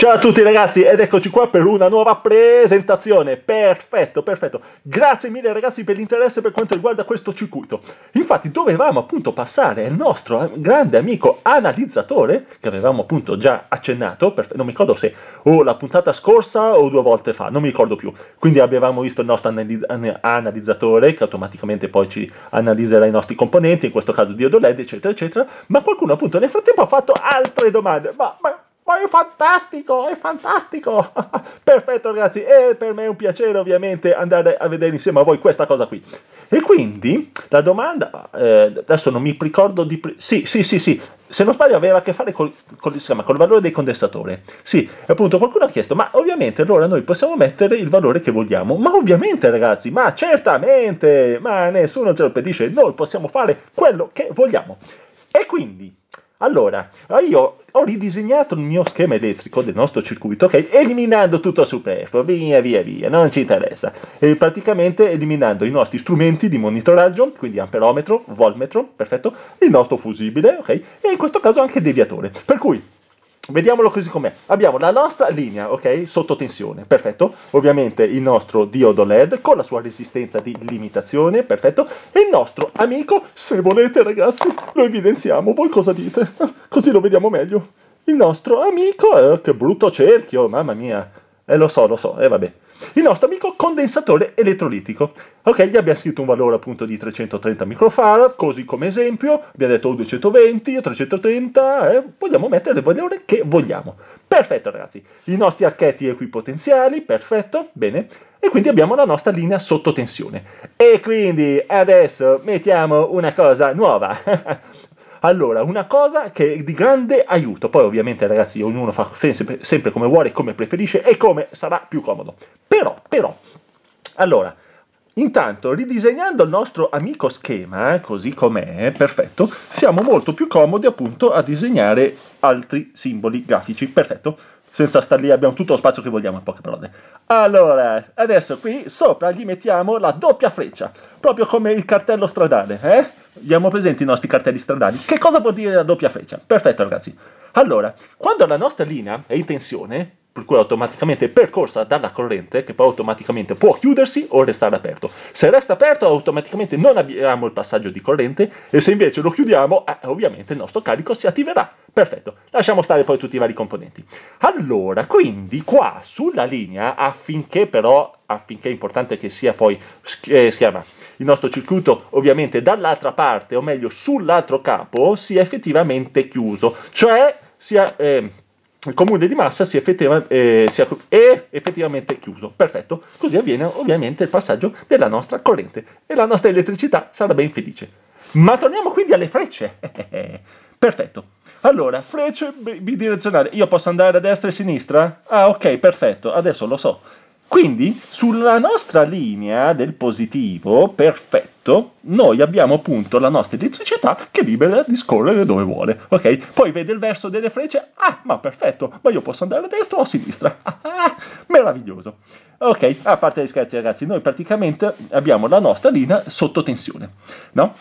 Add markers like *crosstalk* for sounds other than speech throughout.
Ciao a tutti ragazzi ed eccoci qua per una nuova presentazione, perfetto, perfetto, grazie mille ragazzi per l'interesse per quanto riguarda questo circuito. Infatti dovevamo appunto passare al nostro grande amico analizzatore, che avevamo appunto già accennato, non mi ricordo se o la puntata scorsa o due volte fa, non mi ricordo più. Quindi avevamo visto il nostro analiz analizzatore che automaticamente poi ci analizzerà i nostri componenti, in questo caso diodo LED eccetera eccetera, ma qualcuno appunto nel frattempo ha fatto altre domande, ma, ma ma è fantastico, è fantastico! *laughs* Perfetto ragazzi, e per me è un piacere ovviamente andare a vedere insieme a voi questa cosa qui. E quindi la domanda, eh, adesso non mi ricordo di... Sì, sì, sì, sì, se non sbaglio aveva a che fare col, col, chiama, col valore del condensatore. Sì, appunto qualcuno ha chiesto, ma ovviamente allora noi possiamo mettere il valore che vogliamo. Ma ovviamente ragazzi, ma certamente, ma nessuno ce lo pedisce, noi possiamo fare quello che vogliamo. E quindi... Allora, io ho ridisegnato il mio schema elettrico del nostro circuito, ok? Eliminando tutto il superfluo, via via via, non ci interessa. E praticamente eliminando i nostri strumenti di monitoraggio, quindi amperometro, voltmetro, perfetto, il nostro fusibile, ok? E in questo caso anche deviatore. Per cui Vediamolo così com'è. Abbiamo la nostra linea, ok? Sotto tensione, perfetto. Ovviamente il nostro diodo LED con la sua resistenza di limitazione, perfetto. E il nostro amico, se volete ragazzi, lo evidenziamo. Voi cosa dite? *laughs* Così lo vediamo meglio. Il nostro amico, eh, che brutto cerchio, mamma mia. Eh lo so, lo so, e eh, vabbè il nostro amico condensatore elettrolitico. Ok, gli abbiamo scritto un valore appunto di 330 microfarad, così come esempio, abbiamo detto 220, 330, eh, vogliamo mettere il valore che vogliamo. Perfetto ragazzi, i nostri archetti equipotenziali, perfetto, bene, e quindi abbiamo la nostra linea sotto tensione. E quindi adesso mettiamo una cosa nuova. *laughs* Allora, una cosa che è di grande aiuto, poi ovviamente ragazzi ognuno fa sempre, sempre come vuole, come preferisce e come sarà più comodo. Però, però, allora, Intanto, ridisegnando il nostro amico schema, eh, così com'è, perfetto, siamo molto più comodi appunto a disegnare altri simboli grafici, perfetto. Senza star lì abbiamo tutto lo spazio che vogliamo in poche parole. Allora, adesso qui sopra gli mettiamo la doppia freccia, proprio come il cartello stradale, eh? abbiamo presenti i nostri cartelli stradali. Che cosa vuol dire la doppia freccia? Perfetto, ragazzi. Allora, quando la nostra linea è in tensione, per cui automaticamente è percorsa dalla corrente, che poi automaticamente può chiudersi o restare aperto. Se resta aperto, automaticamente non abbiamo il passaggio di corrente, e se invece lo chiudiamo, eh, ovviamente il nostro carico si attiverà. Perfetto, lasciamo stare poi tutti i vari componenti. Allora, quindi qua sulla linea, affinché però, affinché è importante che sia poi, eh, si il nostro circuito ovviamente dall'altra parte, o meglio sull'altro capo, sia effettivamente chiuso, cioè sia... Eh, il comune di massa sia, effettiva, eh, sia effettivamente chiuso. Perfetto. Così avviene ovviamente il passaggio della nostra corrente e la nostra elettricità sarà ben felice. Ma torniamo quindi alle frecce. *laughs* perfetto. Allora, frecce bidirezionali. Io posso andare a destra e a sinistra? Ah, ok, perfetto. Adesso lo so. Quindi sulla nostra linea del positivo perfetto, noi abbiamo appunto la nostra elettricità che è libera di scorrere dove vuole, ok? Poi vede il verso delle frecce, ah, ma perfetto, ma io posso andare a destra o a sinistra, *laughs* ah, ah, meraviglioso. Ok, a parte gli scherzi ragazzi, noi praticamente abbiamo la nostra linea sotto tensione, no?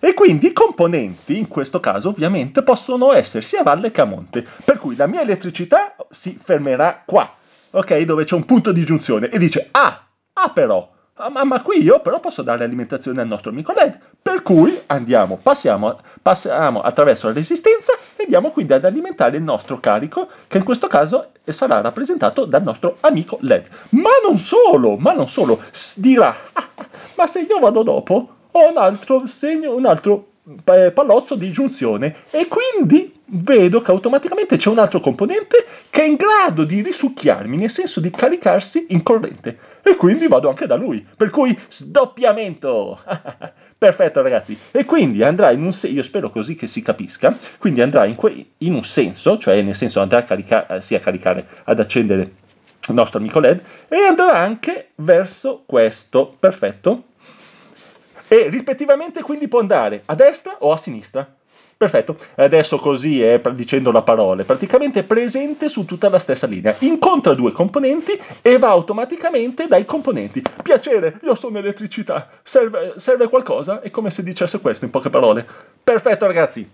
E quindi i componenti, in questo caso ovviamente, possono essere sia a valle che a monte, per cui la mia elettricità si fermerà qua, ok? Dove c'è un punto di giunzione e dice, ah, ah però, ah, ma, ma, qui io però posso dare alimentazione al nostro amico LED, per cui andiamo, passiamo, passiamo attraverso la resistenza e andiamo quindi ad alimentare il nostro carico, che in questo caso sarà rappresentato dal nostro amico LED. Ma non solo, ma non solo, dirà, ah, ah, ma se io vado dopo ho un altro segno, un altro eh, pallozzo di giunzione e quindi vedo che automaticamente c'è un altro componente che è in grado di risucchiarmi, nel senso di caricarsi in corrente. E quindi vado anche da lui. Per cui sdoppiamento! *laughs* Perfetto ragazzi. E quindi andrà in un senso, io spero così che si capisca, quindi andrà in, que- in un senso, cioè nel senso andrà a caricare, eh, sì a caricare, ad accendere il nostro amico LED e andrà anche verso questo. Perfetto e rispettivamente quindi può andare a destra o a sinistra. Perfetto, adesso così è dicendo la parola, praticamente è presente su tutta la stessa linea, incontra due componenti e va automaticamente dai componenti. Piacere, io sono elettricità, serve, serve qualcosa? È come se dicesse questo in poche parole. Perfetto ragazzi,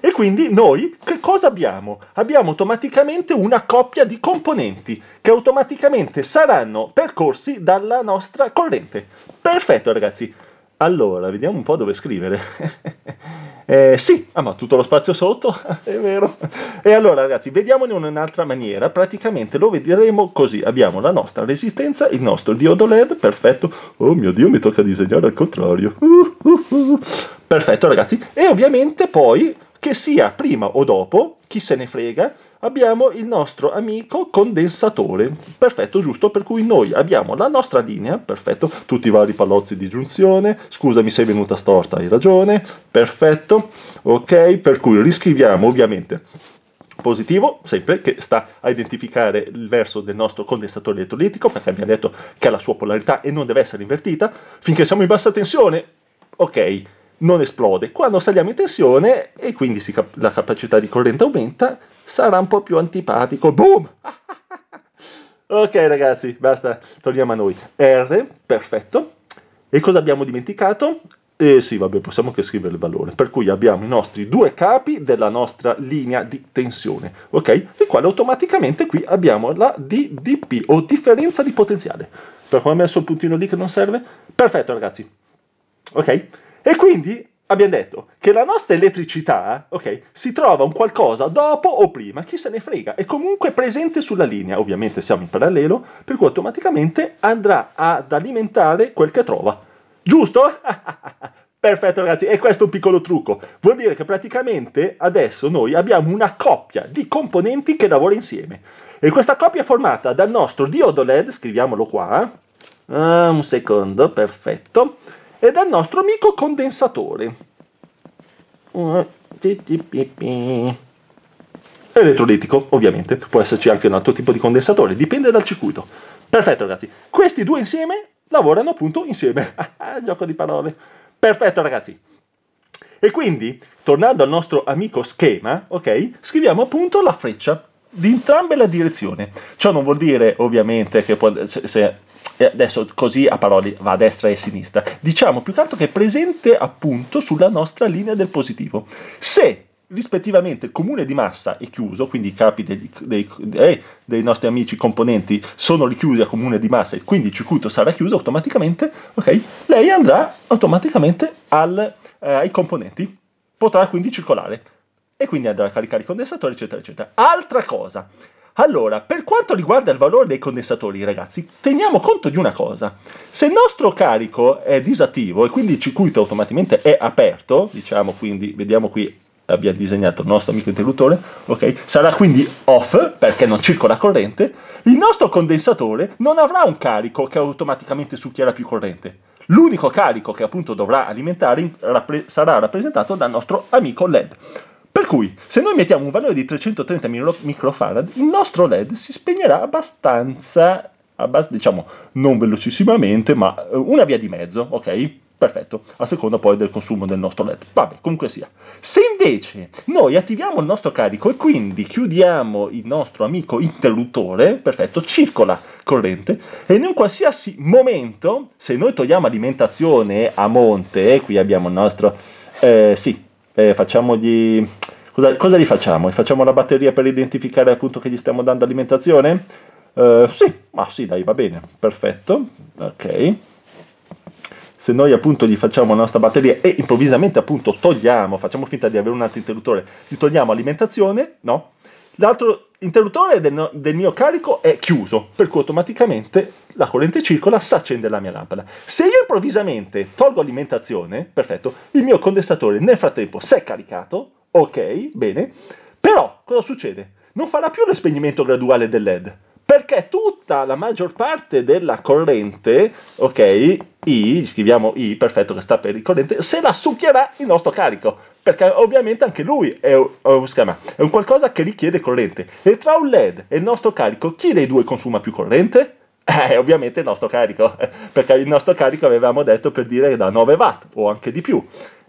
e quindi noi che cosa abbiamo? Abbiamo automaticamente una coppia di componenti che automaticamente saranno percorsi dalla nostra corrente. Perfetto ragazzi, allora, vediamo un po' dove scrivere. *laughs* eh, sì, ah, ma tutto lo spazio sotto, *laughs* è vero. E allora ragazzi, vediamone in un'altra maniera. Praticamente lo vedremo così. Abbiamo la nostra resistenza, il nostro diodo LED, perfetto. Oh mio Dio, mi tocca disegnare al contrario. Uh, uh, uh. Perfetto ragazzi. E ovviamente poi, che sia prima o dopo, chi se ne frega, abbiamo il nostro amico condensatore, perfetto, giusto, per cui noi abbiamo la nostra linea, perfetto, tutti i vari palozzi di giunzione, scusami sei venuta storta, hai ragione, perfetto, ok, per cui riscriviamo ovviamente positivo, sempre che sta a identificare il verso del nostro condensatore elettrolitico, perché abbiamo detto che ha la sua polarità e non deve essere invertita, finché siamo in bassa tensione, ok, non esplode. Quando saliamo in tensione e quindi cap- la capacità di corrente aumenta, sarà un po' più antipatico. Boom! *laughs* ok ragazzi, basta, torniamo a noi. R, perfetto. E cosa abbiamo dimenticato? Eh sì, vabbè, possiamo anche scrivere il valore. Per cui abbiamo i nostri due capi della nostra linea di tensione, ok? E quale automaticamente qui abbiamo la DDP, o differenza di potenziale. Per come ho messo il puntino lì che non serve? Perfetto, ragazzi. Ok? E quindi abbiamo detto che la nostra elettricità, ok, si trova un qualcosa dopo o prima, chi se ne frega, è comunque presente sulla linea, ovviamente siamo in parallelo, per cui automaticamente andrà ad alimentare quel che trova. Giusto? *laughs* Perfetto ragazzi, e questo è un piccolo trucco. Vuol dire che praticamente adesso noi abbiamo una coppia di componenti che lavora insieme. E questa coppia è formata dal nostro diodo LED, scriviamolo qua. Ah, un secondo, perfetto e dal nostro amico condensatore. Elettrolitico, ovviamente, può esserci anche un altro tipo di condensatore, dipende dal circuito. Perfetto, ragazzi. Questi due insieme lavorano appunto insieme. *laughs* Ah, gioco di parole. Perfetto, ragazzi. E quindi, tornando al nostro amico schema, ok, scriviamo appunto la freccia di entrambe le direzioni. Ciò non vuol dire ovviamente che può, se, se, eh, adesso così a parole va a destra e a sinistra, diciamo più che altro che è presente appunto sulla nostra linea del positivo. Se rispettivamente il comune di massa è chiuso, quindi i capi dei, dei, eh, dei, dei nostri amici componenti sono richiusi a comune di massa e quindi il circuito sarà chiuso automaticamente, ok? Lei andrà automaticamente al, eh, ai componenti, potrà quindi circolare e quindi andrà a caricare i condensatori, eccetera, eccetera. Altra cosa. Allora, per quanto riguarda il valore dei condensatori, ragazzi, teniamo conto di una cosa. Se il nostro carico è disattivo e quindi il circuito automaticamente è aperto, diciamo quindi, vediamo qui abbiamo disegnato il nostro amico interruttore, ok? Sarà quindi off perché non circola corrente. Il nostro condensatore non avrà un carico che automaticamente succhierà più corrente. L'unico carico che appunto dovrà alimentare sarà rappresentato dal nostro amico LED. Per cui, se noi mettiamo un valore di 330 microfarad, il nostro LED si spegnerà abbastanza, abbast- diciamo, non velocissimamente, ma eh, una via di mezzo, ok? Perfetto, a seconda poi del consumo del nostro LED. Vabbè, comunque sia. Se invece noi attiviamo il nostro carico e quindi chiudiamo il nostro amico interruttore, perfetto, circola corrente e in un qualsiasi momento, se noi togliamo alimentazione a monte, qui abbiamo il nostro... Eh, sì, eh, facciamogli Cosa, cosa gli facciamo? Gli facciamo la batteria per identificare appunto che gli stiamo dando alimentazione? Uh, sì, ma ah, sì, dai, va bene, perfetto, ok. Se noi appunto gli facciamo la nostra batteria e improvvisamente appunto togliamo, facciamo finta di avere un altro interruttore, gli togliamo alimentazione, no? L'altro interruttore del, no, del, mio carico è chiuso, per cui automaticamente la corrente circola, si accende la mia lampada. Se io improvvisamente tolgo alimentazione, perfetto, il mio condensatore nel frattempo si è caricato, Ok, bene. Però cosa succede? Non farà più lo spegnimento graduale del LED, perché tutta la maggior parte della corrente, ok, I, scriviamo I, perfetto che sta per il corrente, se la succhierà il nostro carico, perché ovviamente anche lui è un, schema, è un qualcosa che richiede corrente. E tra un LED e il nostro carico, chi dei due consuma più corrente? Eh, ovviamente il nostro carico, *laughs* perché il nostro carico avevamo detto per dire da 9 watt o anche di più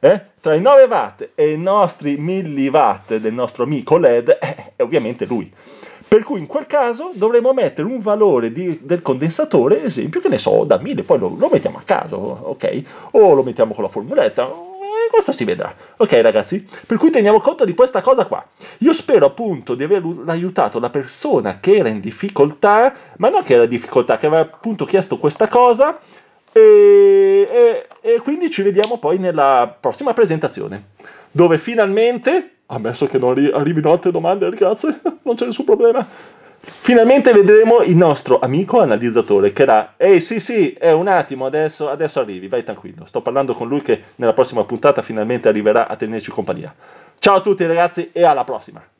eh? tra i 9 watt e i nostri 1000 watt del nostro amico LED eh, è ovviamente lui. Per cui in quel caso dovremmo mettere un valore di, del condensatore, esempio, che ne so, da 1000, poi lo, lo, mettiamo a caso, ok? O lo mettiamo con la formuletta, e eh, questo si vedrà. Ok ragazzi, per cui teniamo conto di questa cosa qua. Io spero appunto di aver aiutato la persona che era in difficoltà, ma non che era in difficoltà, che aveva appunto chiesto questa cosa, e, e, e quindi ci vediamo poi nella prossima presentazione, dove finalmente, ammesso che non arri- arrivino altre domande ragazze, *laughs* non c'è nessun problema, Finalmente vedremo il nostro amico analizzatore che era, ehi sì sì, è un attimo adesso, adesso arrivi, vai tranquillo, sto parlando con lui che nella prossima puntata finalmente arriverà a tenerci compagnia. Ciao a tutti ragazzi e alla prossima!